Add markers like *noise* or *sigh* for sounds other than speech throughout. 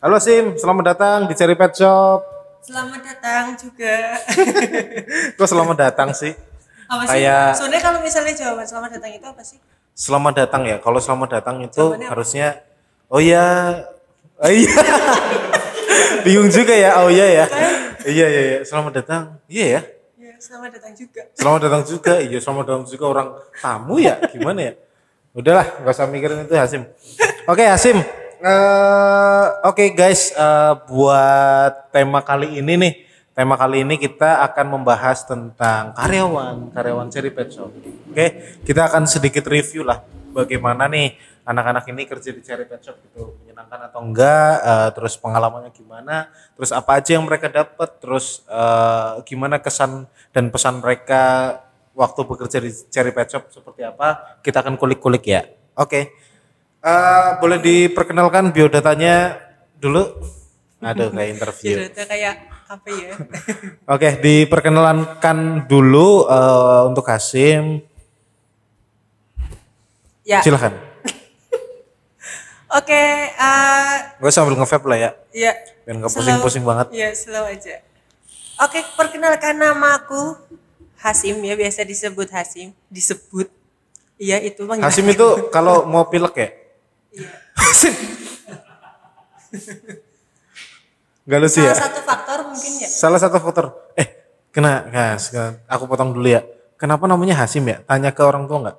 Halo Sim, selamat datang di Cherry Pet Shop. Selamat datang juga. *laughs* Kok selamat datang sih? Apa sih? Kayak... Sebenarnya kalau misalnya jawaban selamat datang itu apa sih? Selamat datang ya. Kalau selamat datang itu harusnya oh ya. Oh iya. *laughs* Bingung juga ya. Oh iya ya. iya iya iya. Selamat datang. Iya ya. ya selamat datang juga. Selamat datang juga. Iya, selamat datang juga orang tamu ya. Gimana ya? Udahlah, nggak usah mikirin itu Hasim. Ya, Oke, Hasim. Ya, Eh, oke okay guys, uh, buat tema kali ini nih, tema kali ini kita akan membahas tentang karyawan, karyawan seri pet shop. Oke, okay? kita akan sedikit review lah bagaimana nih anak-anak ini kerja di Cherry Pet Shop gitu menyenangkan atau enggak uh, terus pengalamannya gimana terus apa aja yang mereka dapat terus uh, gimana kesan dan pesan mereka waktu bekerja di Cherry Pet Shop seperti apa kita akan kulik-kulik ya oke okay. Uh, boleh diperkenalkan biodatanya dulu? Aduh, kayak interview. Biodata kayak apa ya? *laughs* Oke, okay, diperkenalkan dulu uh, untuk Hasim. Ya. Silahkan. *laughs* Oke, okay, uh, eh, gue sambil ngevap lah ya. Iya. Biar nggak pusing-pusing banget. Iya, slow aja. Oke, okay, perkenalkan nama aku Hasim ya biasa disebut Hasim, disebut. Iya itu bang. Hasim itu kalau mau pilek ya? Enggak iya. *laughs* lucu sih Salah ya. satu faktor mungkin ya. Salah satu faktor. Eh, kena gas. Aku potong dulu ya. Kenapa namanya Hasim ya? Tanya ke orang tua nggak?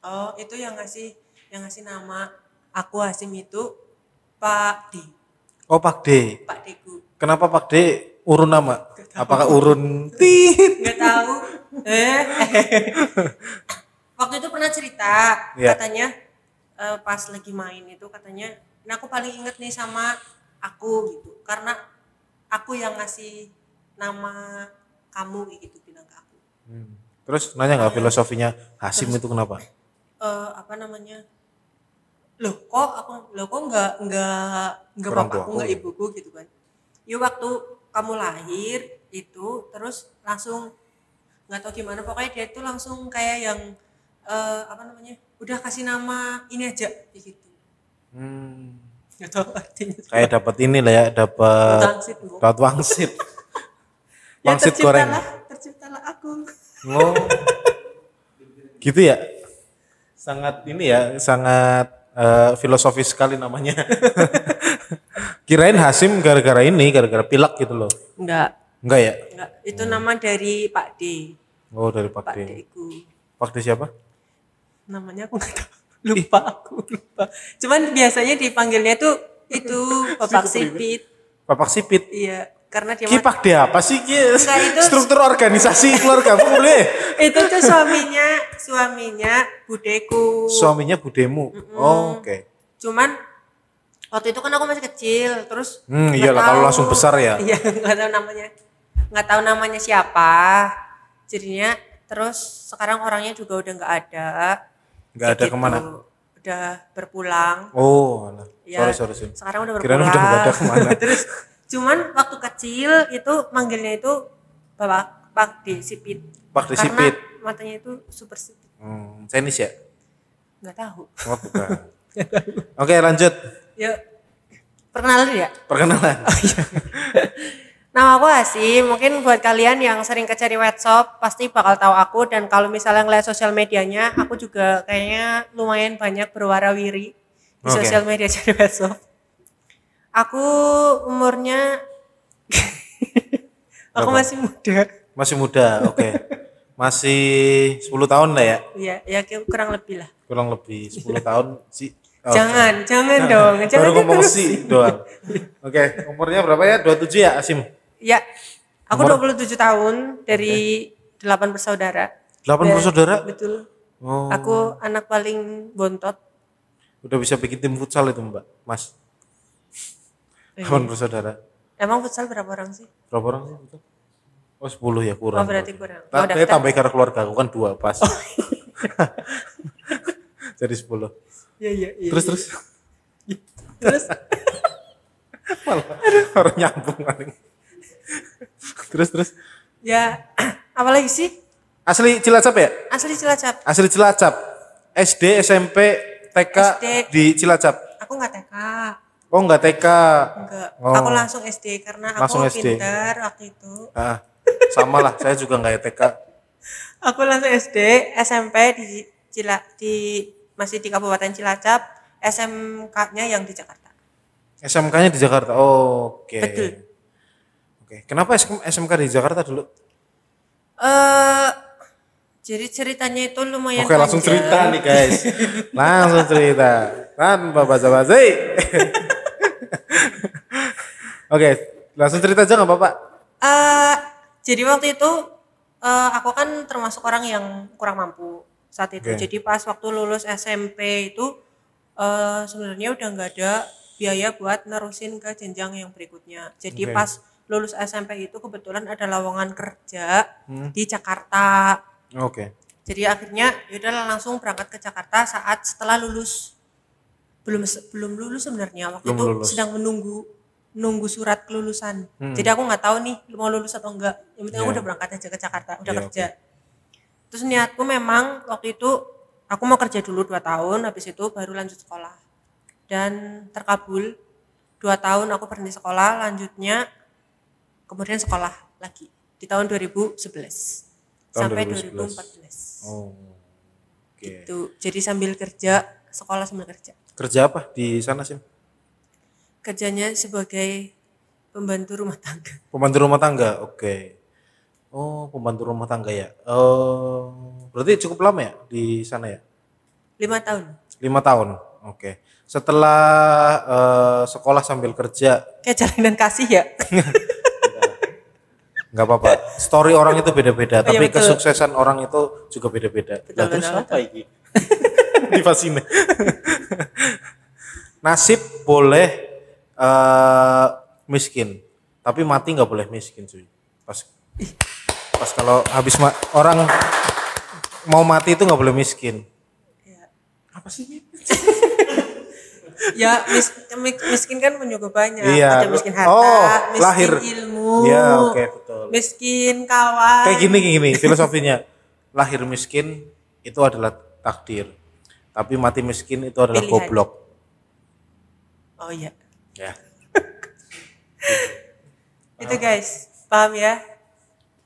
Oh, itu yang ngasih yang ngasih nama aku Hasim itu Pak D. Oh, Pak D. Pak Deku. Kenapa Pak D urun nama? Apakah urun tit? *laughs* Enggak tahu. Eh, eh. Waktu itu pernah cerita yeah. katanya uh, pas lagi main itu katanya nah aku paling inget nih sama aku gitu karena aku yang ngasih nama kamu gitu bilang ke aku hmm. terus nanya nggak iya. filosofinya Hasim terus, itu kenapa uh, apa namanya loh kok aku loh kok nggak nggak nggak bapakku nggak oh, iya. ibuku gitu kan ya waktu kamu lahir itu terus langsung nggak tahu gimana pokoknya dia itu langsung kayak yang uh, apa namanya udah kasih nama ini aja kayak gitu hmm. kayak dapat ini lah ya dapat dapat wangsit wangsit *laughs* ya, goreng terciptalah aku oh gitu ya sangat ini ya sangat uh, filosofis sekali namanya *laughs* kirain Hasim gara-gara ini gara-gara pilak gitu loh enggak enggak ya enggak itu hmm. nama dari Pak D oh dari Pak, Pak D. D. Pak D siapa namanya aku nggak tahu *laughs* lupa aku lupa cuman biasanya dipanggilnya tuh itu papak *laughs* sipit papak sipit iya karena dia kipak dia apa sih yes. Enggak, itu *laughs* struktur organisasi keluarga kamu boleh itu tuh suaminya suaminya budeku suaminya budemu mm -mm. oh, oke okay. cuman waktu itu kan aku masih kecil terus hmm, iyalah kalau langsung besar ya iya nggak tahu namanya nggak tahu namanya siapa jadinya terus sekarang orangnya juga udah nggak ada nggak ada gitu. kemana udah berpulang oh ya, sorry, sorry, sorry. sekarang udah berpulang Kira udah gak ada kemana. *laughs* terus cuman waktu kecil itu manggilnya itu bapak pak di sipit pak di sipit matanya itu super sipit hmm, senis ya nggak tahu oh, bukan *laughs* oke lanjut yuk perkenalan ya perkenalan *laughs* oh, iya. Nama aku sih mungkin buat kalian yang sering kerja di pasti bakal tahu aku dan kalau misalnya ngeliat sosial medianya, aku juga kayaknya lumayan banyak berwarawiri di okay. sosial media *laughs* cari webshop. Aku umurnya *laughs* aku Apa? masih muda. Masih muda, oke. Okay. Masih 10 tahun lah ya? Iya, ya kurang lebih lah. Kurang lebih 10 tahun sih jangan, okay. jangan, jangan nah, dong. Jangan Baru ngomong sih doang. Oke, okay, umurnya berapa ya? 27 ya, Asim? Ya. Aku Nomor... 27 tahun dari delapan 8 bersaudara. Delapan bersaudara? Betul. Oh. Aku anak paling bontot. Udah bisa bikin tim futsal itu mbak, mas? Delapan bersaudara. Emang futsal berapa orang sih? Berapa orang sih betul? Oh sepuluh ya kurang. Oh berarti kurang. Oh, tapi oh, karena keluarga aku kan dua pas. Oh. *laughs* Jadi sepuluh. Iya. *laughs* iya iya. iya. terus iya. terus. terus. *laughs* Malah orang nyambung paling terus terus. Ya, *clears throat* apalagi sih? Asli Cilacap ya? Asli Cilacap. Asli Cilacap. SD, SMP, TK SD. di Cilacap. Aku nggak TK. Oh nggak TK? Enggak. Oh. Aku langsung SD karena langsung aku SD. pinter waktu itu. Ah, sama lah, saya juga nggak TK. *laughs* Aku langsung SD, SMP di Cila di masih di Kabupaten Cilacap, SMK-nya yang di Jakarta. SMK-nya di Jakarta. Oh, oke. Okay. Betul. Oke, kenapa SMK di Jakarta dulu? Eh uh, jadi ceritanya itu lumayan Oke, panjang. langsung cerita nih guys. *laughs* langsung cerita. Tanpa basa-basi. *laughs* Oke, langsung cerita aja nggak bapak? apa Uh, eh, jadi waktu itu uh, aku kan termasuk orang yang kurang mampu saat itu. Okay. Jadi pas waktu lulus SMP itu uh, sebenarnya udah nggak ada biaya buat nerusin ke jenjang yang berikutnya. Jadi okay. pas lulus SMP itu kebetulan ada lowongan kerja hmm. di Jakarta. Oke. Okay. Jadi akhirnya yaudah langsung berangkat ke Jakarta saat setelah lulus. Belum belum lulus sebenarnya waktu belum itu lulus. sedang menunggu nunggu surat kelulusan. Hmm. Jadi aku nggak tahu nih mau lulus atau enggak. Yang penting yeah. aku iya. udah berangkat aja ke Jakarta, udah yeah, iya, kerja. Okay. Terus niatku memang waktu itu aku mau kerja dulu dua tahun, habis itu baru lanjut sekolah. Dan terkabul dua tahun aku berhenti sekolah, lanjutnya kemudian sekolah lagi di tahun 2011 tahun sampai 2011. 2014. Oh. Okay. Gitu. Jadi sambil kerja, sekolah sambil kerja. Kerja apa di sana sih? Kerjanya sebagai pembantu rumah tangga. Pembantu rumah tangga. Oke. Okay. Oh, pembantu rumah tangga ya. Oh, berarti cukup lama ya di sana ya? Lima tahun. Lima tahun. Oke. Okay. Setelah uh, sekolah sambil kerja. Kayak jalanan kasih ya. *laughs* nggak apa-apa. Story orang itu beda-beda, oh, iya, tapi iya, kesuksesan orang itu juga beda-beda. Tapi nah, betul, terus apa *laughs* *laughs* Nasib boleh uh, miskin, tapi mati nggak boleh miskin cuy. Pas pas kalau habis ma- orang mau mati itu nggak boleh miskin. Ya. Apa sih? *laughs* ya mis, miskin kan punya banyak iya. ada miskin harta oh, miskin lahir. ilmu ya okay, betul miskin kawan kayak gini gini filosofinya lahir miskin itu adalah takdir tapi mati miskin itu adalah Pilihan. goblok oh iya ya *laughs* itu guys paham ya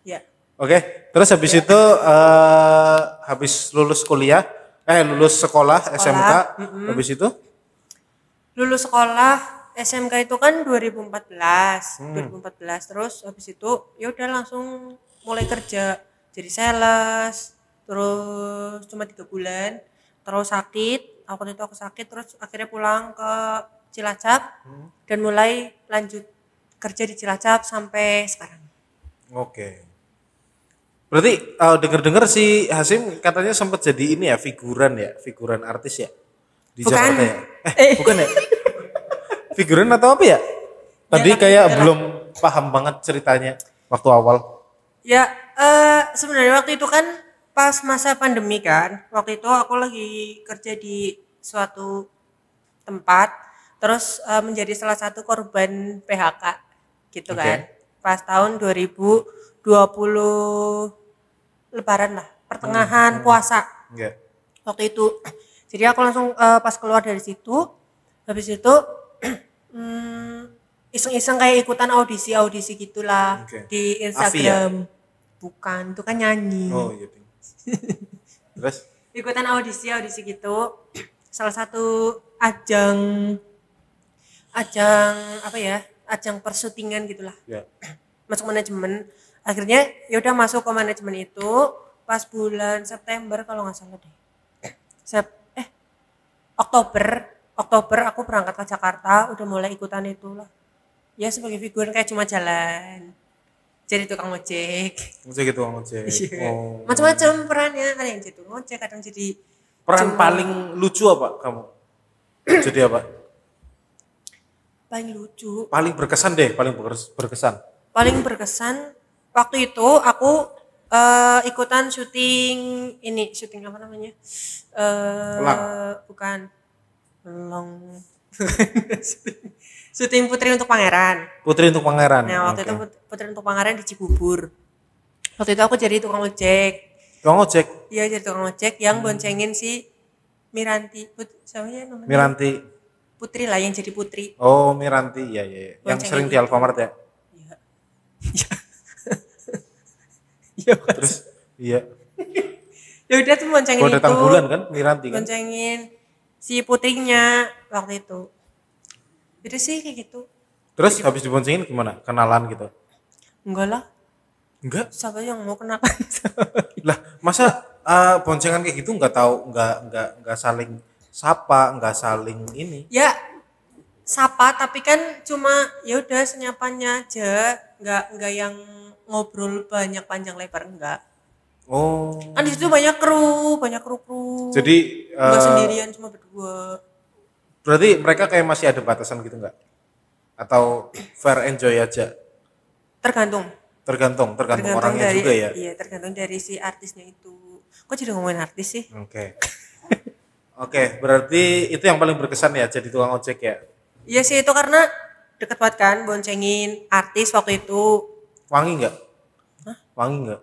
ya oke okay. terus habis ya. itu uh, habis lulus kuliah eh lulus sekolah, sekolah. SMK mm -hmm. habis itu lulus sekolah SMK itu kan 2014 hmm. 2014 terus habis itu ya udah langsung mulai kerja jadi sales terus cuma tiga bulan terus sakit aku itu aku sakit terus akhirnya pulang ke Cilacap hmm. dan mulai lanjut kerja di Cilacap sampai sekarang oke berarti uh, eh, denger dengar si Hasim katanya sempat jadi ini ya figuran ya figuran artis ya di bukan. Jakarta ya? Eh, *laughs* eh. bukan ya? Figurin atau apa ya? Tadi ya, kayak figuran. belum paham banget ceritanya waktu awal. Ya, uh, sebenarnya waktu itu kan pas masa pandemi kan. Waktu itu aku lagi kerja di suatu tempat, terus uh, menjadi salah satu korban PHK gitu okay. kan. Pas tahun 2020 lebaran lah, pertengahan hmm. puasa. Yeah. Waktu itu jadi aku langsung uh, pas keluar dari situ habis itu *clears throat* hmm, iseng-iseng kayak ikutan audisi audisi gitulah okay. di ya? Instagram bukan itu kan nyanyi oh iya *laughs* terus ikutan audisi audisi gitu salah satu ajang ajang apa ya ajang persutingan gitulah yeah. Ya. *clears throat* masuk manajemen akhirnya ya udah masuk ke manajemen itu pas bulan September kalau nggak salah deh *clears throat* Sep Oktober Oktober aku berangkat ke Jakarta udah mulai ikutan itu lah ya sebagai figur kayak cuma jalan jadi tukang ojek ojek itu tukang ojek iya. oh. macam-macam perannya ada yang jadi ojek kadang jadi peran cuma... paling lucu apa kamu jadi apa paling lucu paling berkesan deh paling berkesan paling berkesan waktu itu aku uh, ikutan syuting ini syuting apa namanya uh, bukan long *laughs* syuting putri untuk pangeran putri untuk pangeran nah waktu okay. itu putri untuk pangeran di Cibubur waktu itu aku jadi tukang ojek tukang ojek iya jadi tukang ojek yang hmm. boncengin si Miranti put ya namanya Miranti putri lah yang jadi putri oh Miranti iya iya, iya. yang sering di Alfamart ya iya *laughs* *laughs* Iya. Terus iya. *laughs* ya tuh loncengin itu datang itu. bulan kan Miranti kan. Loncengin si putingnya waktu itu. beda sih kayak gitu. Terus habis diboncengin gimana? Kenalan gitu? Enggak lah. Enggak? Siapa yang mau kenalan? *laughs* lah, masa uh, boncengan kayak gitu nggak tahu nggak nggak nggak saling sapa, nggak saling ini? Ya, sapa tapi kan cuma ya udah senyapannya aja, nggak nggak yang ngobrol banyak panjang lebar enggak oh kan di situ banyak kru banyak kru kru jadi enggak uh, sendirian cuma berdua berarti mereka kayak masih ada batasan gitu enggak atau fair enjoy aja tergantung tergantung tergantung, tergantung orangnya dari, juga ya iya tergantung dari si artisnya itu kok jadi ngomongin artis sih oke okay. *laughs* oke okay, berarti itu yang paling berkesan ya jadi tukang ojek ya iya sih itu karena deket banget kan boncengin artis waktu itu Wangi nggak? Hah? Wangi nggak?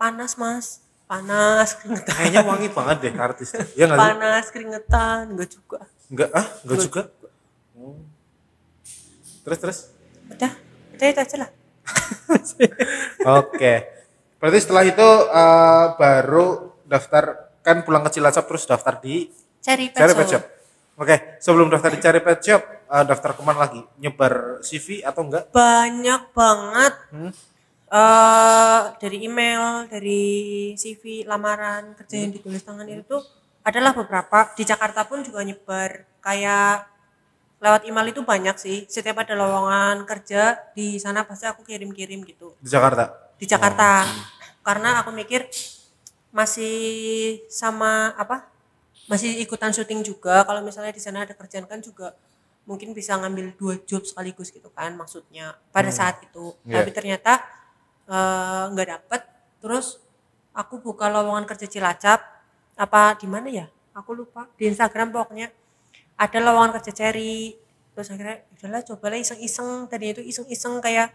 Panas mas. Panas keringetan. Kayaknya wangi banget deh artis. ya iya gak Panas keringetan, nggak juga. Nggak ah? Nggak juga. juga. Hmm. Terus terus? Udah, udah itu aja lah. *laughs* Oke. Okay. Berarti setelah itu uh, baru daftar kan pulang ke Cilacap terus daftar di Cari Pet Shop. Oke, okay. sebelum daftar di Cari Pet Shop, uh, daftar kemana lagi? Nyebar CV atau enggak? Banyak banget. Hmm? Uh, dari email, dari CV, lamaran kerja yang hmm. ditulis tangan itu tuh adalah beberapa di Jakarta pun juga nyebar kayak lewat email itu banyak sih setiap ada lowongan kerja di sana pasti aku kirim-kirim gitu di Jakarta di Jakarta oh. karena aku mikir masih sama apa masih ikutan syuting juga kalau misalnya di sana ada kerjaan kan juga mungkin bisa ngambil dua job sekaligus gitu kan maksudnya pada hmm. saat itu yeah. tapi ternyata eh, nggak uh, dapet terus aku buka lowongan kerja cilacap apa di mana ya aku lupa di Instagram pokoknya ada lowongan kerja ceri terus akhirnya ya udahlah lah iseng-iseng tadi itu iseng-iseng kayak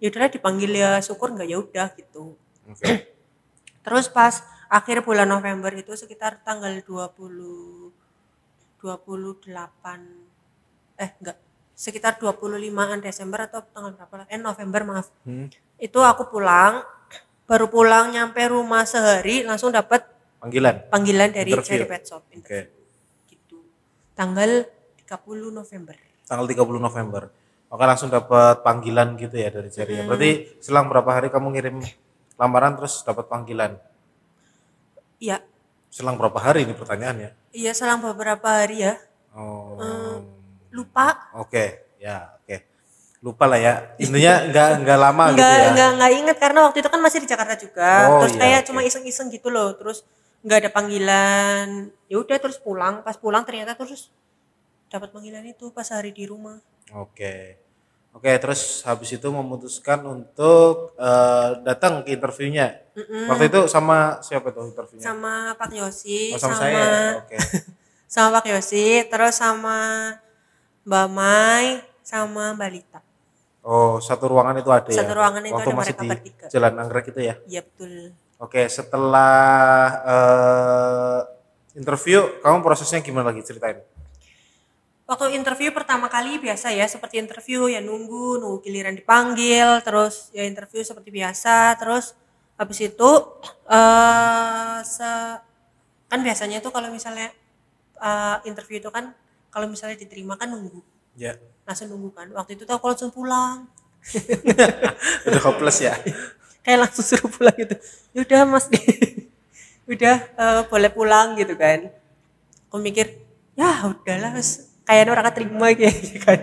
ya udahlah dipanggil ya syukur nggak ya udah gitu okay. *clears throat* terus pas akhir bulan November itu sekitar tanggal 20 28 eh enggak sekitar 25-an Desember atau tanggal berapa lah, eh November maaf. Hmm. Itu aku pulang, baru pulang nyampe rumah sehari langsung dapat panggilan. Panggilan dari Interview. Cherry Pet Shop. Oke. Okay. Gitu. Tanggal 30 November. Tanggal 30 November. Maka langsung dapat panggilan gitu ya dari Cherry. Ya. Hmm. Berarti selang berapa hari kamu ngirim lamaran terus dapat panggilan? Iya. Selang berapa hari ini pertanyaannya? Iya, selang beberapa hari ya. Oh. Hmm lupa. Oke, okay. ya oke. Okay. Lupa lah ya. Intinya nggak nggak lama gitu ya. Nggak nggak inget karena waktu itu kan masih di Jakarta juga. Oh, terus iya, kayak okay. cuma iseng-iseng gitu loh. Terus nggak ada panggilan. Ya udah terus pulang. Pas pulang ternyata terus dapat panggilan itu pas hari di rumah. Oke. Okay. Oke, terus habis itu memutuskan untuk uh, datang ke interviewnya. Mm -mm. Waktu itu sama siapa tuh interviewnya? Sama Pak Yosi, oh, sama, sama saya. Okay. *laughs* sama Pak Yosi, terus sama Mbak Mai sama Mbak Lita. Oh, satu ruangan itu ada satu ya? Satu ruangan itu Waktu ada masih mereka di bertiga. Jalan Anggrek itu ya? Iya, betul. Oke, setelah uh, interview, kamu prosesnya gimana lagi ceritain? Waktu interview pertama kali biasa ya, seperti interview ya nunggu, nunggu giliran dipanggil, terus ya interview seperti biasa, terus habis itu uh, se kan biasanya tuh kalau misalnya uh, interview itu kan kalau misalnya diterima kan nunggu ya langsung nunggu kan waktu itu tuh aku langsung pulang *laughs* udah hopeless ya kayak langsung suruh pulang gitu ya udah mas *laughs* udah uh, boleh pulang gitu kan aku mikir ya udahlah kayak orang keterima gitu kan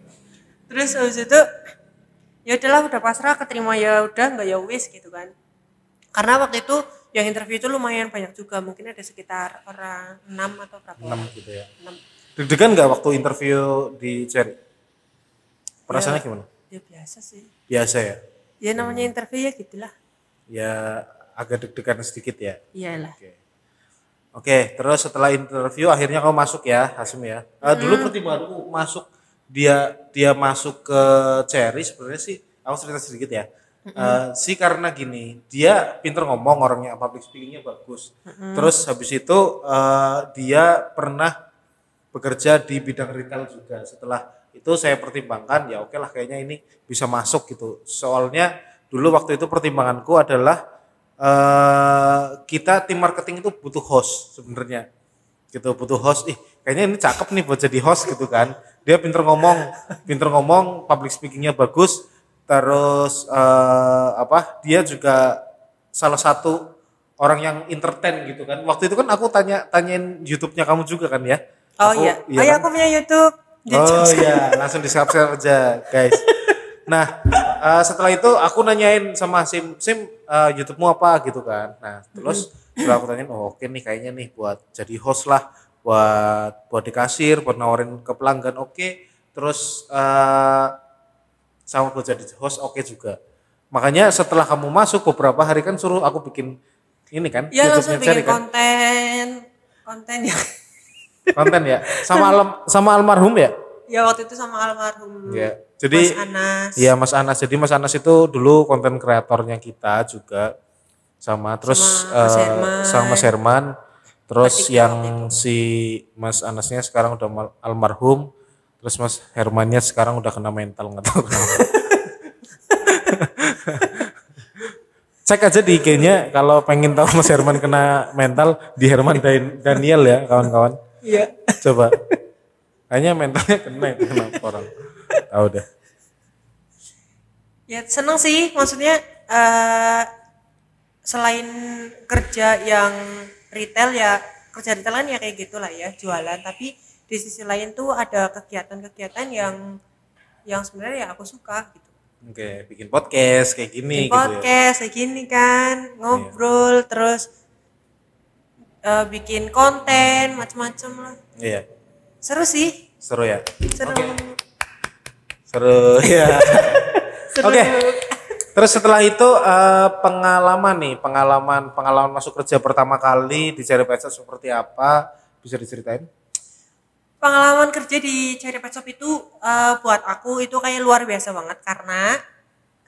*laughs* terus habis itu ya udahlah udah pasrah keterima ya udah nggak ya wis gitu kan karena waktu itu yang interview itu lumayan banyak juga mungkin ada sekitar orang enam atau berapa enam gitu ya enam Deg-degan nggak waktu interview di Cherry? Perasaannya ya, gimana? Ya biasa sih. Biasa ya. Ya namanya hmm. interview ya gitulah. Ya agak deg-degan sedikit ya. Iyalah. Oke. Oke, terus setelah interview akhirnya kamu masuk ya, Hasim ya. Uh, hmm. dulu pertimbanganku masuk dia dia masuk ke Cherry sebenarnya sih aku cerita sedikit ya. Mm eh, sih karena gini dia pinter ngomong orangnya public speakingnya bagus mm -hmm. terus habis itu uh, dia pernah bekerja di bidang retail juga. Setelah itu saya pertimbangkan ya oke lah kayaknya ini bisa masuk gitu. Soalnya dulu waktu itu pertimbanganku adalah uh, kita tim marketing itu butuh host sebenarnya gitu butuh host ih kayaknya ini cakep nih buat jadi host gitu kan dia pinter ngomong pinter ngomong public speakingnya bagus terus uh, apa dia juga salah satu orang yang entertain gitu kan waktu itu kan aku tanya tanyain YouTube-nya kamu juga kan ya Oh iya. iya. oh iya kan? aku punya YouTube. oh iya, langsung di subscribe aja, guys. Nah, uh, setelah itu aku nanyain sama Sim, Sim uh, YouTube-mu apa gitu kan. Nah, terus mm-hmm. setelah aku tanyain, oh oke okay nih kayaknya nih buat jadi host lah, buat buat di kasir, buat nawarin ke pelanggan oke. Okay. Terus uh, sama buat jadi host oke okay juga. Makanya setelah kamu masuk beberapa hari kan suruh aku bikin ini kan, ya, langsung bikin kan? konten, konten ya konten ya sama sama almarhum ya ya waktu itu sama almarhum ya jadi Mas Anas ya Mas Anas jadi Mas Anas itu dulu konten kreatornya kita juga sama terus sama Mas eh, Herman, Mas Herman terus Ketika yang itu. si Mas Anasnya sekarang udah almarhum terus Mas Hermannya sekarang udah kena mental nggak tahu kenapa *laughs* cek aja di IG-nya kalau pengen tahu Mas Herman kena mental di Herman Daniel ya kawan-kawan Iya. Coba. Hanya mentalnya kena itu kenapa orang. Ah udah. Ya seneng sih, maksudnya uh, selain kerja yang retail ya kerja retail kan ya kayak gitulah ya jualan. Tapi di sisi lain tuh ada kegiatan-kegiatan yang yang sebenarnya ya aku suka gitu. Oke, bikin podcast kayak gini bikin gitu ya. podcast ya. kayak gini kan, iya. ngobrol iya. terus uh, bikin konten macam-macam lah iya seru sih seru ya seru okay. seru *laughs* ya oke okay. terus setelah itu uh, pengalaman nih pengalaman pengalaman masuk kerja pertama kali di Cherry Pet seperti apa bisa diceritain pengalaman kerja di Cherry Pet itu uh, buat aku itu kayak luar biasa banget karena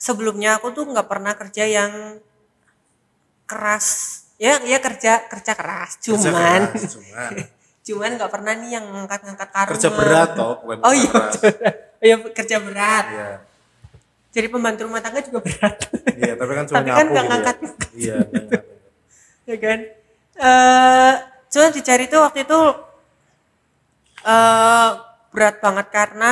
sebelumnya aku tuh nggak pernah kerja yang keras ya ya kerja kerja keras cuman kerja keras, *laughs* cuman cuman nggak pernah nih yang ngangkat-ngangkat karung kerja berat toh bukan oh iya *laughs* iya kerja berat iya. jadi pembantu rumah tangga juga berat iya tapi kan *laughs* cuma tapi kan nggak ngangkat gitu ya. Iya, iya ya kan uh, eh, cuma dicari tuh waktu itu uh, berat banget karena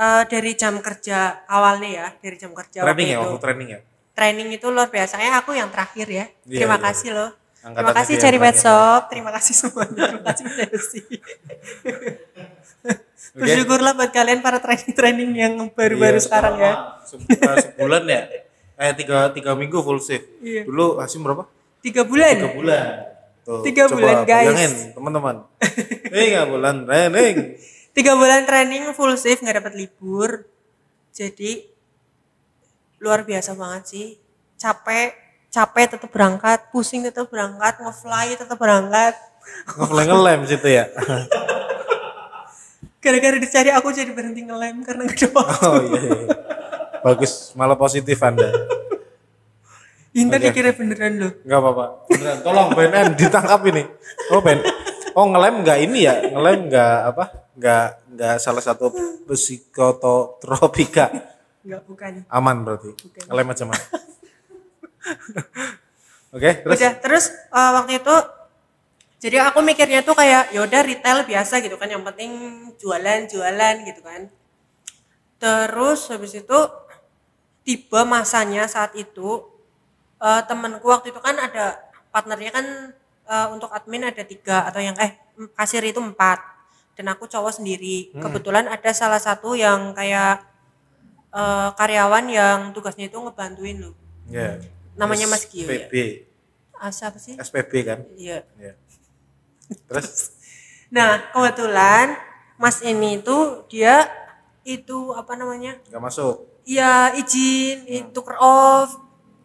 uh, dari jam kerja awalnya ya dari jam kerja training ya waktu training ya training itu luar biasa. Ya aku yang terakhir ya. Iya, terima yeah. kasih loh. Angkat terima kasih Cherry Pet Shop, terima kasih semuanya, terima kasih Desi. *laughs* okay. Bersyukurlah buat kalian para training-training yang baru-baru yeah, sekarang ya. Eh, sebulan ya, eh tiga tiga minggu full shift. Yeah. Dulu hasil berapa? Tiga bulan. Tiga bulan. Tuh, tiga coba bulan guys. Bayangin teman-teman. Eh, tiga bulan training. *laughs* tiga bulan training full shift nggak dapat libur. Jadi luar biasa banget sih capek capek tetap berangkat pusing tetap berangkat ngefly tetap berangkat ngefly ngelem situ ya *laughs* gara-gara dicari aku jadi berhenti ngelem karena gak ada waktu oh, iya, iya. bagus malah positif anda Intan okay. dikira beneran loh nggak apa-apa beneran tolong BNN ditangkap ini oh Ben oh ngelem nggak ini ya ngelem nggak apa nggak nggak salah satu psikotropika Enggak, bukan. Aman berarti. Bukan. Lem aja mas. *laughs* Oke, terus? Udah, terus uh, waktu itu jadi aku mikirnya tuh kayak yaudah retail biasa gitu kan yang penting jualan-jualan gitu kan. Terus habis itu tiba masanya saat itu uh, temanku waktu itu kan ada partnernya kan uh, untuk admin ada tiga atau yang eh kasir itu empat dan aku cowok sendiri. Hmm. Kebetulan ada salah satu yang kayak uh, karyawan yang tugasnya itu ngebantuin lo. Iya. Yeah. Namanya Mas Gio SPB. ya. Asa ah, apa sih? SPB kan? Iya. Yeah. Iya. Terus? nah kebetulan Mas ini tuh dia itu apa namanya? Gak masuk. Iya izin hmm. itu off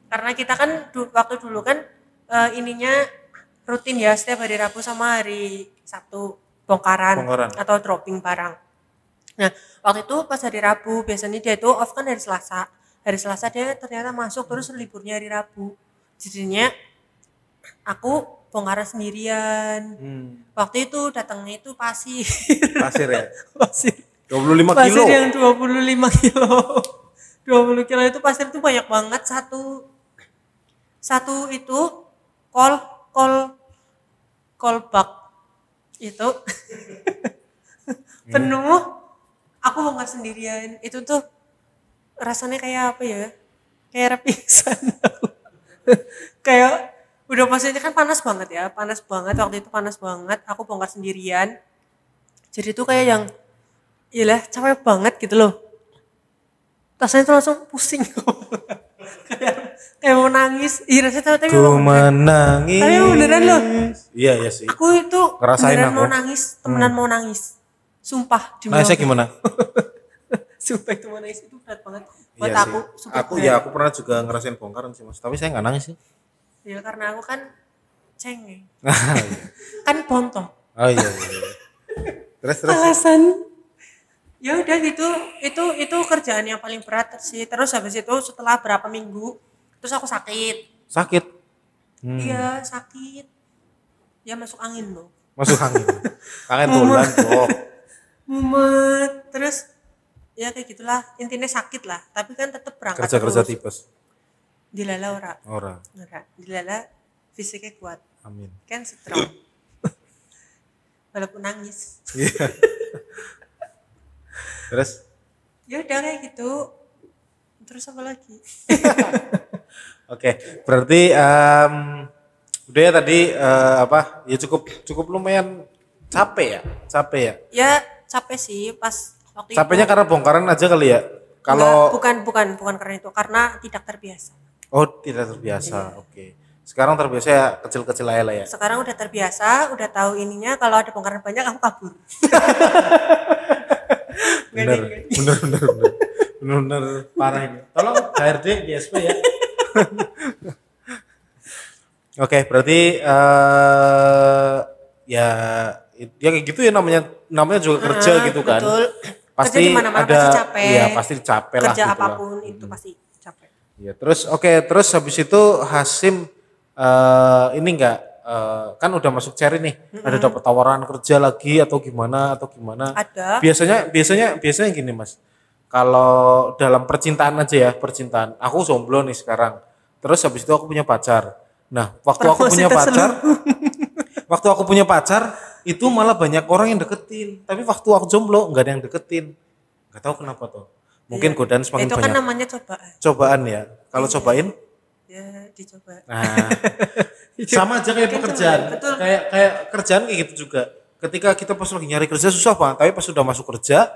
karena kita kan du waktu dulu kan uh, ininya rutin ya setiap hari Rabu sama hari Sabtu bongkaran, bongkaran. atau dropping barang. Nah, waktu itu pas hari Rabu, biasanya dia itu off kan dari Selasa. Hari Selasa dia ternyata masuk terus liburnya hari Rabu. Jadinya aku bongkar sendirian. Hmm. Waktu itu datangnya itu pasir. Pasir ya? *laughs* pasir. 25 kilo. Pasir yang 25 kilo. 20 *laughs* kilo itu pasir itu banyak banget satu satu itu kol kol kolbak itu *laughs* penuh aku bongkar sendirian itu tuh rasanya kayak apa ya kayak repisan *laughs* kayak udah pasti kan panas banget ya panas banget waktu itu panas banget aku bongkar sendirian jadi tuh kayak yang iyalah capek banget gitu loh rasanya tuh langsung pusing *laughs* kayak kayak mau nangis iya rasanya tapi aku menangis tapi beneran loh iya iya sih aku itu Ngerasain beneran mau nangis temenan hmm. mau nangis sumpah demi Nangisnya gimana? *laughs* sumpah itu mana itu berat banget buat iya aku sih. aku ya aku pernah juga ngerasain bongkaran sih mas tapi saya nggak nangis sih ya karena aku kan cengeng *laughs* ah, iya. kan ponto oh iya, iya. iya. terus terus alasan ya udah gitu itu itu kerjaan yang paling berat sih terus habis itu setelah berapa minggu terus aku sakit sakit hmm. iya hmm. sakit ya masuk angin loh masuk angin *laughs* angin bulan kok mumet terus ya kayak gitulah intinya sakit lah tapi kan tetap berangkat kerja kerja tipes dilala ora ora ora dilala fisiknya kuat amin kan strong *coughs* walaupun nangis iya. *laughs* terus ya udah kayak gitu terus apa lagi *laughs* oke okay. berarti um, udah ya tadi uh, apa ya cukup cukup lumayan capek ya capek ya ya capek sih pas waktu Capeknya itu. karena bongkaran aja kali ya. Kalau bukan bukan bukan karena itu, karena tidak terbiasa. Oh, tidak terbiasa. Iya. Oke. Sekarang terbiasa ya kecil-kecil aja lah ya. Sekarang udah terbiasa, udah tahu ininya kalau ada bongkaran banyak aku kabur. *laughs* bener, bener, bener, bener, bener, parah ini. Tolong HRD DSP ya. *laughs* Oke, okay, berarti uh, ya ya kayak gitu ya namanya namanya juga kerja kerja ah, gitu kan. betul. kan pasti kerja ada pasti capek. ya pasti capek kerja lah kerja gitu apapun lah. Hmm. itu pasti capek ya terus oke okay, terus habis itu Hasim uh, ini enggak uh, kan udah masuk ceri nih mm-hmm. ada dapat tawaran kerja lagi atau gimana atau gimana ada biasanya biasanya biasanya gini mas kalau dalam percintaan aja ya percintaan aku jomblo nih sekarang terus habis itu aku punya pacar nah waktu Pernah aku punya pacar pacar *laughs* waktu aku punya pacar itu malah banyak orang yang deketin tapi waktu aku jomblo nggak ada yang deketin nggak tahu kenapa tuh mungkin ya. godaan semakin itu kan banyak itu kan namanya cobaan cobaan ya kalau ya. cobain ya dicoba nah *laughs* iya. sama aja kayak pekerjaan Betul. kayak kayak kerjaan kayak gitu juga ketika kita pas lagi nyari kerja susah banget, tapi pas sudah masuk kerja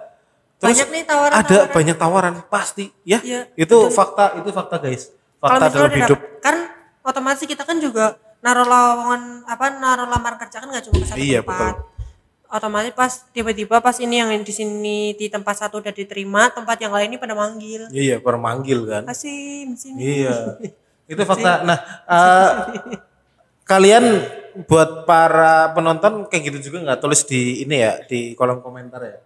terus banyak nih tawaran ada tawaran. banyak tawaran pasti ya, ya itu betul. fakta itu fakta guys fakta dalam hidup kan otomatis kita kan juga naruh lowongan apa naruh lamar kerja kan nggak cuma ke satu iya, tempat. Betul. Otomatis pas tiba-tiba pas ini yang di sini di tempat satu udah diterima, tempat yang lain ini pada manggil. Iya, iya pada manggil kan. Asim sini. Iya. *laughs* Itu fakta. Nah, uh, kalian buat para penonton kayak gitu juga nggak tulis di ini ya di kolom komentar ya.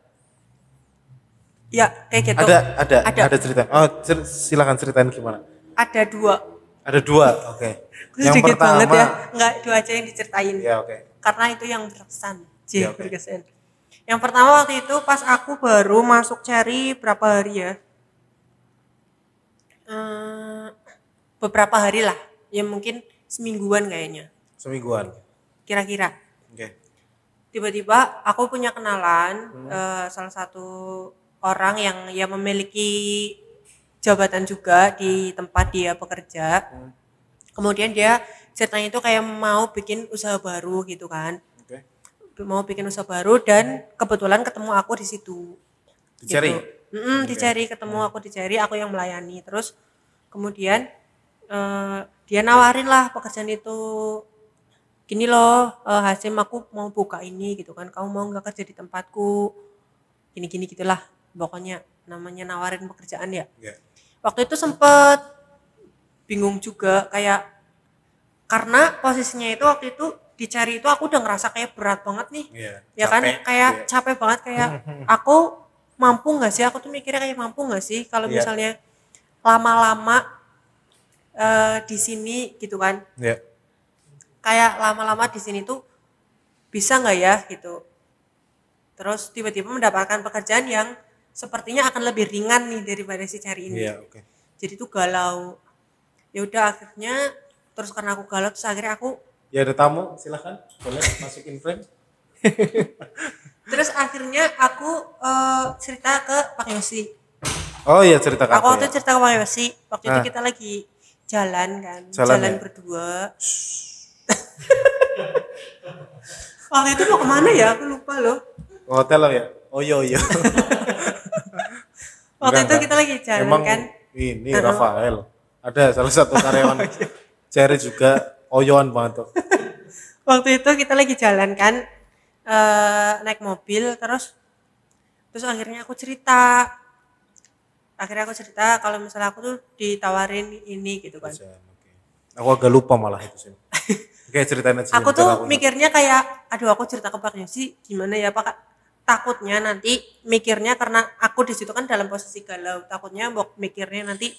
Ya, kayak gitu. Ada ada ada, ada cerita. Oh, cer silakan ceritain gimana? Ada dua ada dua. Oke. Okay. yang pertama, banget ya. Enggak, dua aja yang diceritain. Ya, oke. Okay. Karena itu yang berkesan. ya, okay. berkesan. Yang pertama waktu itu pas aku baru masuk cari berapa hari ya? Hmm, beberapa hari lah. Ya mungkin semingguan kayaknya. Semingguan. Kira-kira. Oke. Okay. Tiba-tiba aku punya kenalan hmm. uh, salah satu orang yang ya memiliki jabatan juga di hmm. tempat dia bekerja kemudian dia ceritanya itu kayak mau bikin usaha baru gitu kan okay. mau bikin usaha baru dan kebetulan ketemu aku di situ dicari gitu. mm -mm, dicari ketemu hmm. aku dicari aku yang melayani terus kemudian uh, dia nawarin lah pekerjaan itu gini loh uh, Hasim aku mau buka ini gitu kan kamu mau nggak kerja di tempatku gini gini gitulah pokoknya namanya nawarin pekerjaan ya yeah waktu itu sempet bingung juga kayak karena posisinya itu waktu itu dicari itu aku udah ngerasa kayak berat banget nih yeah, ya kan? capek, kan kayak yeah. capek banget kayak *laughs* aku mampu nggak sih aku tuh mikirnya kayak mampu nggak sih kalau yeah. misalnya lama-lama uh, di sini gitu kan yeah. kayak lama-lama di sini tuh bisa nggak ya gitu terus tiba-tiba mendapatkan pekerjaan yang sepertinya akan lebih ringan nih daripada si cari ini. Yeah, okay. Jadi tuh galau. Ya udah akhirnya terus karena aku galau terus akhirnya aku ya ada tamu silahkan boleh masukin frame *laughs* terus akhirnya aku uh, cerita ke Pak Yosi oh iya cerita ke aku waktu ya? cerita ke Pak Yosi waktu nah. itu ah. kita lagi jalan kan jalan, jalan ya? berdua *laughs* waktu itu mau kemana ya aku lupa loh hotel loh ya Oh iya iya. *laughs* Waktu itu kita lagi jalan Emang kan. Ini uh Rafael. Ada salah satu karyawan Cherry *laughs* oh, iya. juga oyoan banget tuh. *laughs* Waktu itu kita lagi jalan kan uh, naik mobil terus terus akhirnya aku cerita akhirnya aku cerita kalau misalnya aku tuh ditawarin ini gitu kan. Oke. Aku agak lupa malah itu sih. kayak ceritain aja. Aku tuh aku mikirnya kayak aduh aku cerita ke Pak sih gimana ya Pak takutnya nanti mikirnya karena aku di situ kan dalam posisi galau takutnya bok mikirnya nanti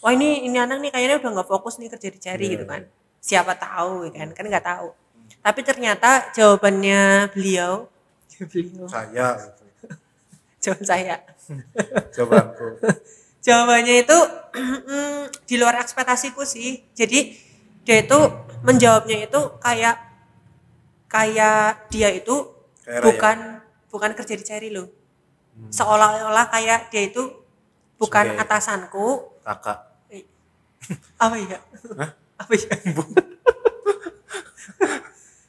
wah ini ini anak nih kayaknya udah nggak fokus nih kerja di jari yeah. gitu iya. kan siapa tahu ya kan kan nggak tahu tapi ternyata jawabannya beliau *laughs* beliau saya gitu. *laughs* jawaban saya *laughs* jawabanku jawabannya itu *clears throat* mm, di luar ekspektasiku sih jadi dia itu menjawabnya itu kayak kayak dia itu kayak bukan bukan kerja di dicari loh hmm. seolah-olah kayak dia itu bukan Sebagai atasanku kakak eh, apa ya Hah? apa ya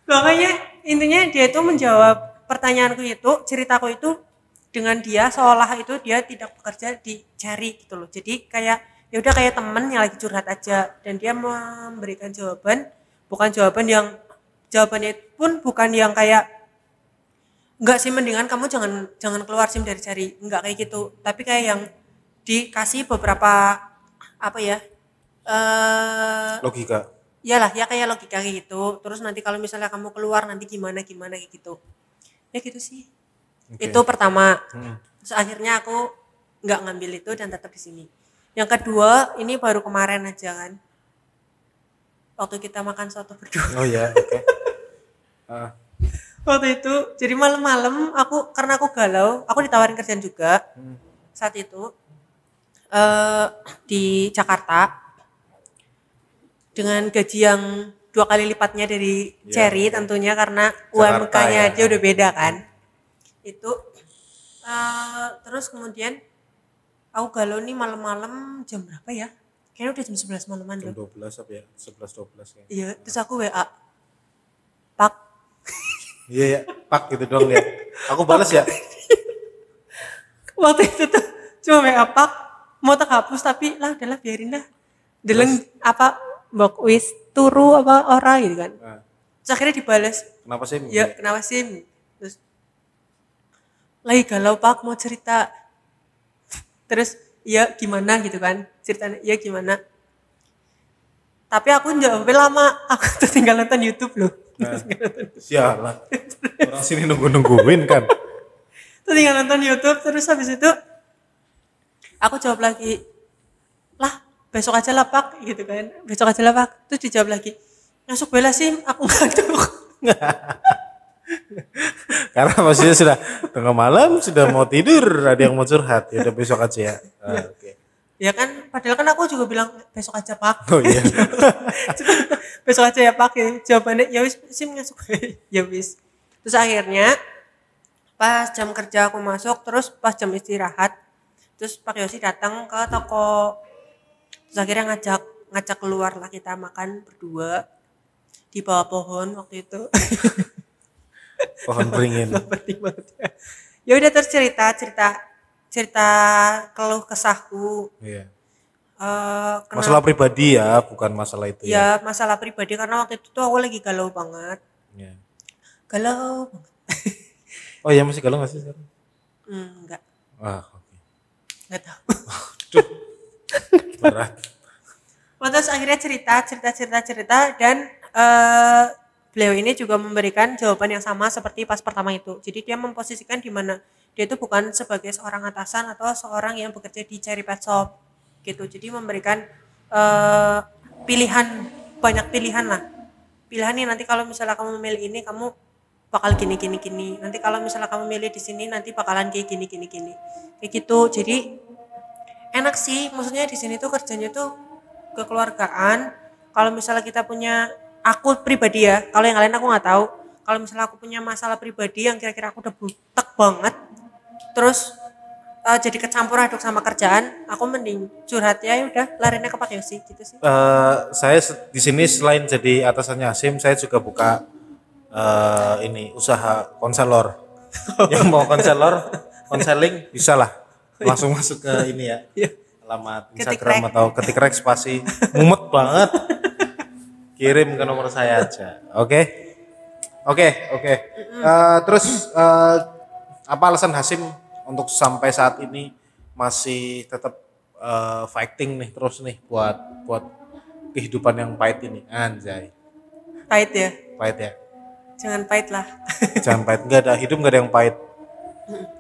makanya *laughs* intinya dia itu menjawab pertanyaanku itu ceritaku itu dengan dia seolah itu dia tidak bekerja di dicari gitu loh jadi kayak ya udah kayak temen yang lagi curhat aja dan dia memberikan jawaban bukan jawaban yang jawabannya pun bukan yang kayak Enggak sih mendingan kamu jangan jangan keluar SIM dari jari. Enggak kayak gitu. Tapi kayak yang dikasih beberapa apa ya? Uh, logika. Iyalah, ya kayak logika kayak gitu. Terus nanti kalau misalnya kamu keluar nanti gimana gimana kayak gitu. Ya gitu sih. Okay. Itu pertama. Hmm. Terus akhirnya aku nggak ngambil itu dan tetap di sini. Yang kedua, ini baru kemarin aja kan. Waktu kita makan soto berdua. Oh iya, oke. Okay. *laughs* uh. Ah waktu itu jadi malam-malam aku karena aku galau aku ditawarin kerjaan juga hmm. saat itu uh, di Jakarta dengan gaji yang dua kali lipatnya dari yeah. Cherry iya. tentunya karena UMK-nya ya. udah beda kan hmm. itu uh, terus kemudian aku galau nih malam-malam jam berapa ya kayaknya udah jam sebelas malaman jam 12 apa ya 11 12 ya iya terus aku WA pak Iya ya, pak gitu doang ya. Aku balas ya. *laughs* Waktu itu tuh cuma make up pak, mau tak hapus tapi lah udahlah biarin dah. Deleng apa bok wis turu apa ora gitu kan. Nah. Terus akhirnya dibalas. Kenapa sih? Ya, kenapa sih? Terus lagi galau pak mau cerita. Terus ya gimana gitu kan ceritanya ya gimana tapi aku jawabnya lama aku tuh tinggal nonton YouTube loh Nah, *laughs* sialan. Orang sini nunggu-nungguin kan. terus tinggal nonton YouTube terus habis itu aku jawab lagi lah besok aja lah pak gitu kan besok aja lah pak terus dijawab lagi masuk bela sih aku ngantuk *laughs* karena maksudnya sudah tengah malam sudah mau tidur ada yang mau curhat ya udah besok aja ya ah, oke okay ya kan padahal kan aku juga bilang besok aja pak oh iya *laughs* besok aja ya pak ya, jawabannya ya wis sih nggak *laughs* suka ya wis terus akhirnya pas jam kerja aku masuk terus pas jam istirahat terus Pak Yosi datang ke toko terus akhirnya ngajak ngajak keluar lah kita makan berdua di bawah pohon waktu itu pohon beringin *laughs* ya udah terus cerita cerita cerita keluh kesahku. Iya. Uh, kenapa, masalah pribadi ya, bukan masalah itu. Ya, ya, masalah pribadi karena waktu itu tuh aku lagi galau banget. Iya. Galau *laughs* oh ya masih galau gak sih sekarang? Mm, enggak. Ah, oke. Okay. Enggak tahu. *laughs* Berat. Terus akhirnya cerita, cerita, cerita, cerita dan uh, beliau ini juga memberikan jawaban yang sama seperti pas pertama itu. Jadi dia memposisikan di mana dia itu bukan sebagai seorang atasan atau seorang yang bekerja di cherry pet shop gitu jadi memberikan uh, pilihan banyak pilihan lah pilihan nih nanti kalau misalnya kamu memilih ini kamu bakal gini gini gini nanti kalau misalnya kamu memilih di sini nanti bakalan kayak gini gini gini kayak gitu jadi enak sih maksudnya di sini tuh kerjanya tuh kekeluargaan kalau misalnya kita punya aku pribadi ya kalau yang lain aku nggak tahu kalau misalnya aku punya masalah pribadi yang kira-kira aku udah butek banget terus uh, jadi kecampur aduk sama kerjaan, aku mending curhat ya udah larinya ke Pak Yosi gitu sih. Uh, saya di sini selain jadi atasannya Hasim, saya juga buka uh, ini usaha konselor. *laughs* yang mau konselor, konseling bisa lah. *laughs* Iya. Langsung masuk ke ini ya. Iya. Alamat Instagram ketik atau ketik rek spasi mumet banget. Kirim ke nomor saya aja. Oke. Okay? Oke, okay, oke. Okay. Uh, terus uh, apa alasan Hasim untuk sampai saat ini masih tetap uh, fighting nih terus nih buat buat kehidupan yang pahit ini anjay pahit ya pahit ya jangan pahit lah *laughs* jangan pahit nggak ada hidup nggak ada yang pahit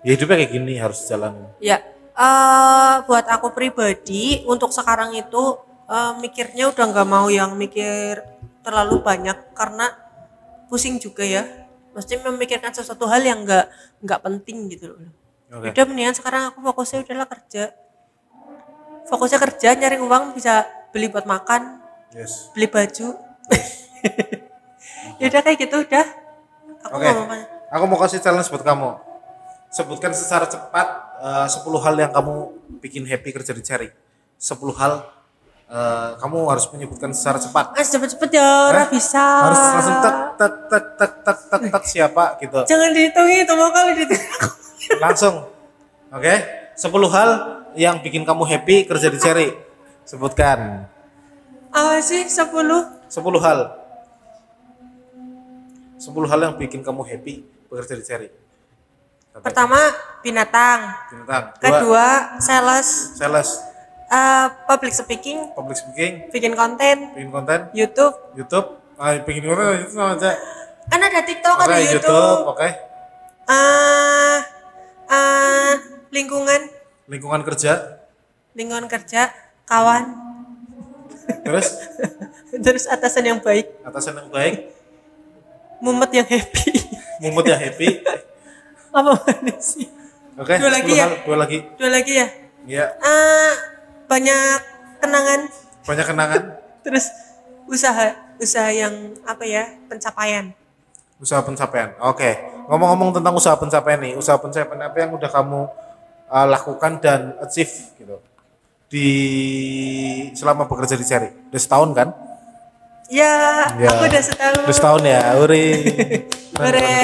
ya hidupnya kayak gini harus jalan ya uh, buat aku pribadi untuk sekarang itu uh, mikirnya udah nggak mau yang mikir terlalu banyak karena pusing juga ya Maksudnya memikirkan sesuatu hal yang nggak nggak penting gitu loh okay. udah mendingan sekarang aku fokusnya udahlah kerja fokusnya kerja nyari uang bisa beli buat makan yes. beli baju yes. *laughs* udah kayak gitu udah aku okay. mau aku mau kasih challenge buat kamu sebutkan secara cepat eh, uh, 10 hal yang kamu bikin happy kerja di cari 10 hal uh, kamu harus menyebutkan secara cepat. Harus cepet-cepet ya, eh? orang bisa. Harus langsung tek tek tek tek tek tek siapa gitu. Jangan dihitung itu mau kali dihitung. Langsung. Oke. Okay? 10 hal yang bikin kamu happy kerja di Cherry. Sebutkan. Apa sih 10? 10 hal. 10 hal yang bikin kamu happy bekerja di Cherry. Pertama, binatang. Binatang. Dua. Kedua, sales. Sales. Uh, public speaking. Public speaking. Bikin konten. Bikin konten. YouTube. YouTube. Ah, bikin konten itu sama aja. Kan ada TikTok, ada, ada YouTube. YouTube, oke. Okay. Uh, eh, uh, lingkungan lingkungan kerja lingkungan kerja kawan terus *laughs* terus atasan yang baik atasan yang baik mumet yang happy mumet yang happy *laughs* apa manis sih oke dua lagi ya hal, dua lagi dua lagi ya Iya. Uh, banyak kenangan banyak kenangan *laughs* terus usaha usaha yang apa ya pencapaian usaha pencapaian oke okay ngomong-ngomong tentang usaha pencapaian nih, usaha pencapaian apa yang udah kamu uh, lakukan dan achieve gitu di selama bekerja di Cherry, Udah setahun kan? Ya, ya, aku udah setahun. Udah setahun ya, Uri. *laughs* Ure,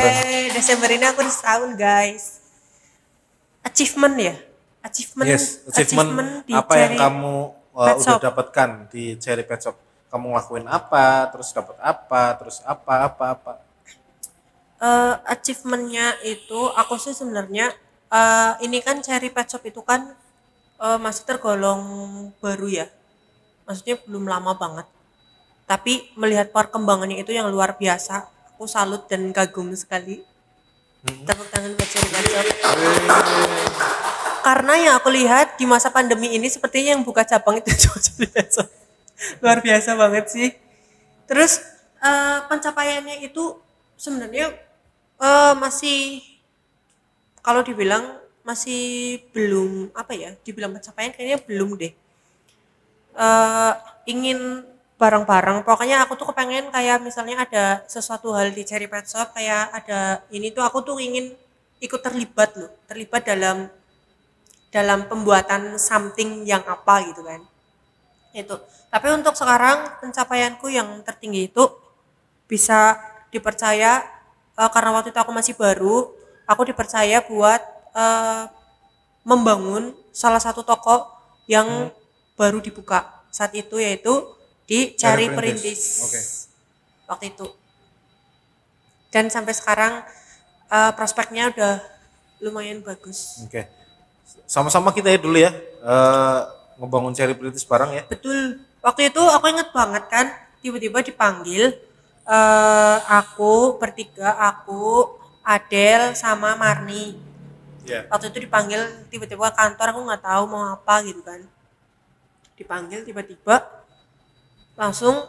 Desember ini aku udah setahun guys. Achievement ya, achievement. Yes, achievement, achievement di apa yang kamu uh, udah dapatkan di Cherry Pet Shop? Kamu ngelakuin apa, terus dapat apa, terus apa, apa, apa uh, achievementnya itu aku sih sebenarnya uh, ini kan cherry pet shop itu kan uh, masih tergolong baru ya maksudnya belum lama banget tapi melihat perkembangannya itu yang luar biasa aku salut dan kagum sekali hmm. tepuk tangan buat cherry pet shop karena yang aku lihat di masa pandemi ini sepertinya yang buka cabang itu *laughs* cuma cherry pet shop luar biasa banget sih terus uh, pencapaiannya itu sebenarnya Eh, masih kalau dibilang masih belum apa ya dibilang pencapaian kayaknya belum deh uh, ingin barang-barang pokoknya aku tuh kepengen kayak misalnya ada sesuatu hal di Cherry Pet Shop kayak ada ini tuh aku tuh ingin ikut terlibat loh terlibat dalam dalam pembuatan something yang apa gitu kan itu tapi untuk sekarang pencapaianku yang tertinggi itu bisa dipercaya uh, karena waktu itu aku masih baru aku dipercaya buat uh, membangun salah satu toko yang hmm. baru dibuka saat itu yaitu di Cari Perintis okay. waktu itu dan sampai sekarang uh, prospeknya udah lumayan bagus. Oke, okay. sama-sama kita ya dulu ya uh, ngebangun Cari Perintis bareng ya. Betul. Waktu itu aku inget banget kan tiba-tiba dipanggil uh, aku bertiga aku Adel sama Marni yeah. waktu itu dipanggil tiba-tiba kantor aku nggak tahu mau apa gitu kan dipanggil tiba-tiba langsung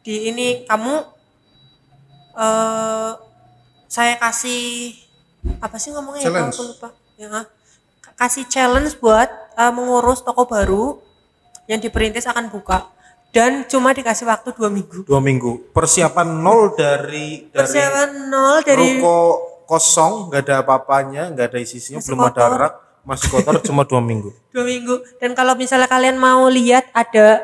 di ini kamu uh, saya kasih apa sih ngomongnya challenge. ya aku lupa ya ah. kasih challenge buat uh, mengurus toko baru yang diperintis akan buka dan cuma dikasih waktu dua minggu. Dua minggu. Persiapan nol dari, dari persiapan nol dari ruko kosong, nggak ada apa-apanya, nggak ada isinya, belum ada rak, masih kotor *laughs* cuma dua minggu. Dua minggu. Dan kalau misalnya kalian mau lihat ada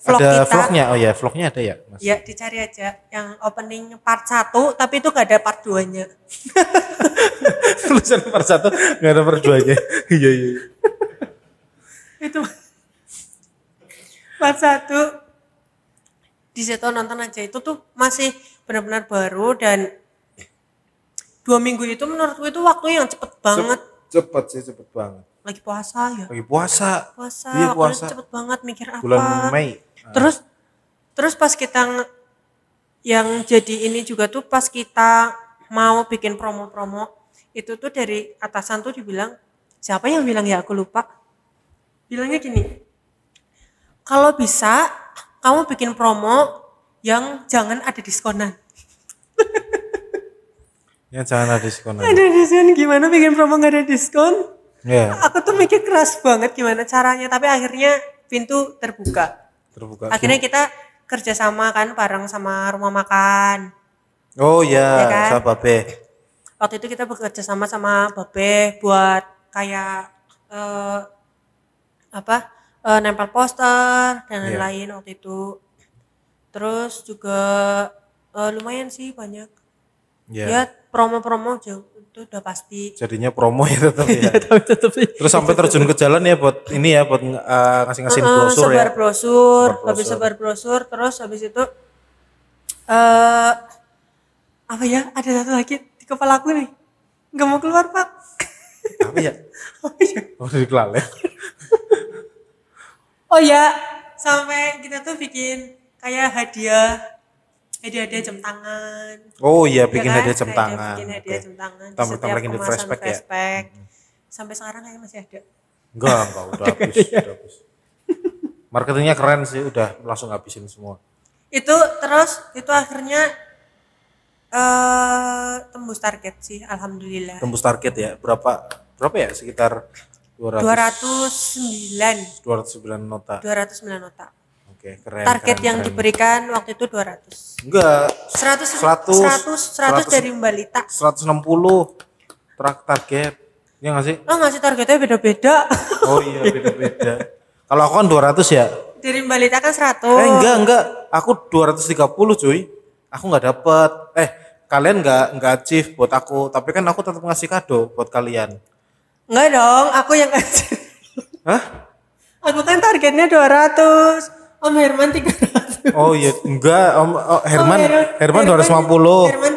vlog ada kita. vlognya, oh ya vlognya ada ya. Mas. Ya dicari aja yang opening part satu, tapi itu nggak ada part duanya. nya. *laughs* Tulisan part satu, nggak ada part duanya. *laughs* Iya, iya iya. itu part satu di situ nonton aja itu tuh masih benar-benar baru dan dua minggu itu menurutku itu waktu yang cepet banget cepet sih cepet banget lagi puasa ya lagi puasa puasa iya, puasa cepet banget mikir apa bulan Mei ah. terus terus pas kita yang jadi ini juga tuh pas kita mau bikin promo-promo itu tuh dari atasan tuh dibilang siapa yang bilang ya aku lupa bilangnya gini kalau bisa kamu bikin promo yang jangan ada diskonan. Ya jangan ada diskonan. Ada diskon gimana bikin promo gak ada diskon? Yeah. Aku tuh mikir keras banget gimana caranya, tapi akhirnya pintu terbuka. Terbuka. Akhirnya kita kerjasama kan bareng sama rumah makan. Oh iya, ya kan? sama Babe. Waktu itu kita bekerja sama sama Babe buat kayak eh, apa? uh, nempel poster dan iya. lain-lain yeah. waktu itu terus juga uh, lumayan sih banyak yeah. ya promo-promo itu udah pasti jadinya promo ya tetap ya *laughs* iya, tetap sih terus sampai terjun ke jalan ya buat ini ya buat ngasih eh, ngasih uh, uh, brosur sebar ya sebar brosur habis sebar brosur terus habis itu uh, apa ya ada satu lagi di kepala aku nih nggak mau keluar pak apa ya Oh, *laughs* ya oh, *laughs* oh ya sampai kita tuh bikin kayak hadiah hadiah hadiah jam tangan oh iya, iya bikin kan? hadiah jam tangan bikin hadiah okay. jam tangan tambah tambah lagi di flashback, flashback ya hmm. sampai sekarang kayaknya masih ada enggak enggak udah *laughs* habis udah habis marketingnya keren sih udah langsung habisin semua itu terus itu akhirnya uh, tembus target sih alhamdulillah tembus target ya berapa berapa ya sekitar 209 209 nota 209 nota Oke, keren. Target keren, yang keren. diberikan waktu itu 200. Enggak. 100 100 100, 100, dari Mbak Lita. 160 track target. Iya enggak sih? Oh, ngasih targetnya beda-beda. *laughs* Oh iya, beda-beda. Kalau aku kan 200 ya. Dari Mbak Lita kan 100. Eh, enggak, enggak. Aku 230, cuy. Aku enggak dapet. Eh, kalian enggak enggak achieve buat aku, tapi kan aku tetap ngasih kado buat kalian. Enggak dong, aku yang kasih. Hah? Aku kan targetnya 200. Om Herman 300. Oh iya, enggak Om oh, Herman, Om Herman, Herman 250. Herman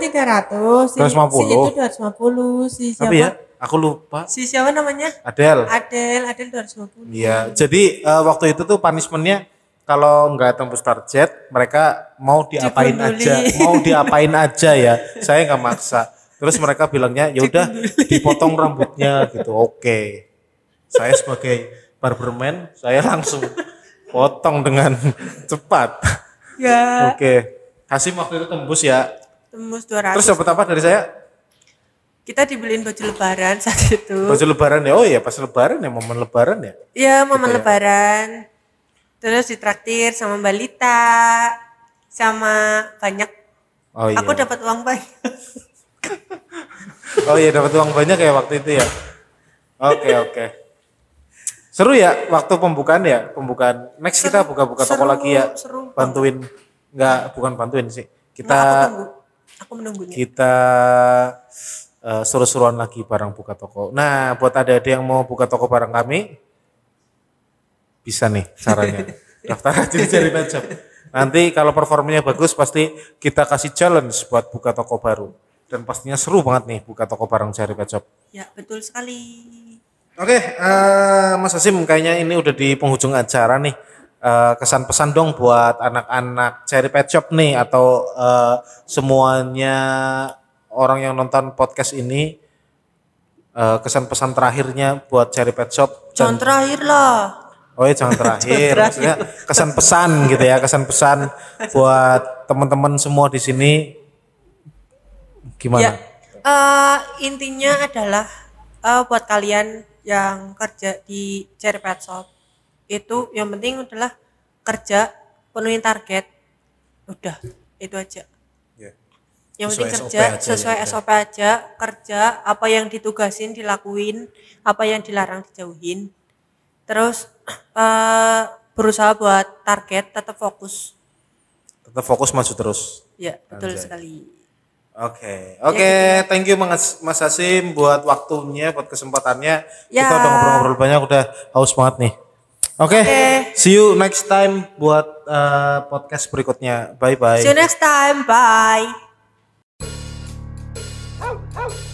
300. 250. Si itu 250. Si siapa? Tapi ya, aku lupa. Si siapa namanya? Adel. Adel, Adel 250. Iya, jadi uh, waktu itu tuh punishmentnya kalau enggak tembus target, mereka mau diapain Dibunduli. aja, mau diapain aja ya. Saya enggak maksa. Terus mereka bilangnya ya udah dipotong rambutnya gitu. Oke. Okay. Saya sebagai barberman, saya langsung potong dengan cepat. Ya. Oke. Okay. Kasih waktu itu tembus ya. Tembus 200. Terus dapat apa dari saya? Kita dibeliin baju lebaran *laughs* saat itu. Baju lebaran ya. Oh iya, pas lebaran ya, momen lebaran ya. Iya, gitu momen ya. lebaran. Ya. Terus ditraktir sama balita sama banyak. Oh, iya. Aku dapat uang banyak. *laughs* oh iya dapat uang banyak ya waktu itu ya. Oke okay, oke. Okay. Seru ya waktu pembukaan ya pembukaan. Next seru, kita buka-buka toko lagi ya. Seru. Bantuin nggak bukan bantuin sih. Kita nah, aku, menunggu. aku Kita uh, eh, suruh seruan lagi barang buka toko. Nah buat ada-ada yang mau buka toko barang kami bisa nih caranya. *laughs* Daftar aja cari macam. Nanti kalau performanya bagus pasti kita kasih challenge buat buka toko baru dan pastinya seru banget nih buka toko barang Jari Pet Ya, betul sekali. Oke, okay, uh, eh, Mas Asim kayaknya ini udah di penghujung acara nih. Uh, eh, kesan pesan dong buat anak-anak Cherry Pet Shop nih atau uh, semuanya orang yang nonton podcast ini uh, kesan pesan terakhirnya buat Cherry Pet Shop. Jangan dan, terakhir lah. Oh ya *laughs* jangan terakhir. kesan pesan gitu ya, kesan pesan buat teman-teman semua di sini Gimana? Ya, uh, intinya adalah uh, buat kalian yang kerja di Pet Shop itu yang penting adalah kerja penuhi target udah itu aja yeah. yang penting kerja SOP ya, sesuai ya, SOP aja kerja apa yang ditugasin dilakuin apa yang dilarang dijauhin terus uh, berusaha buat target tetap fokus tetap fokus maju terus ya betul Anjay. sekali Oke, okay. oke, okay. Ya, gitu thank you Mas Mas Hasim buat waktunya, buat kesempatannya. Ya. Kita udah ngobrol-ngobrol banyak, udah haus banget nih. Oke, okay. okay. see you next time buat uh, podcast berikutnya. Bye bye. See you next time, bye.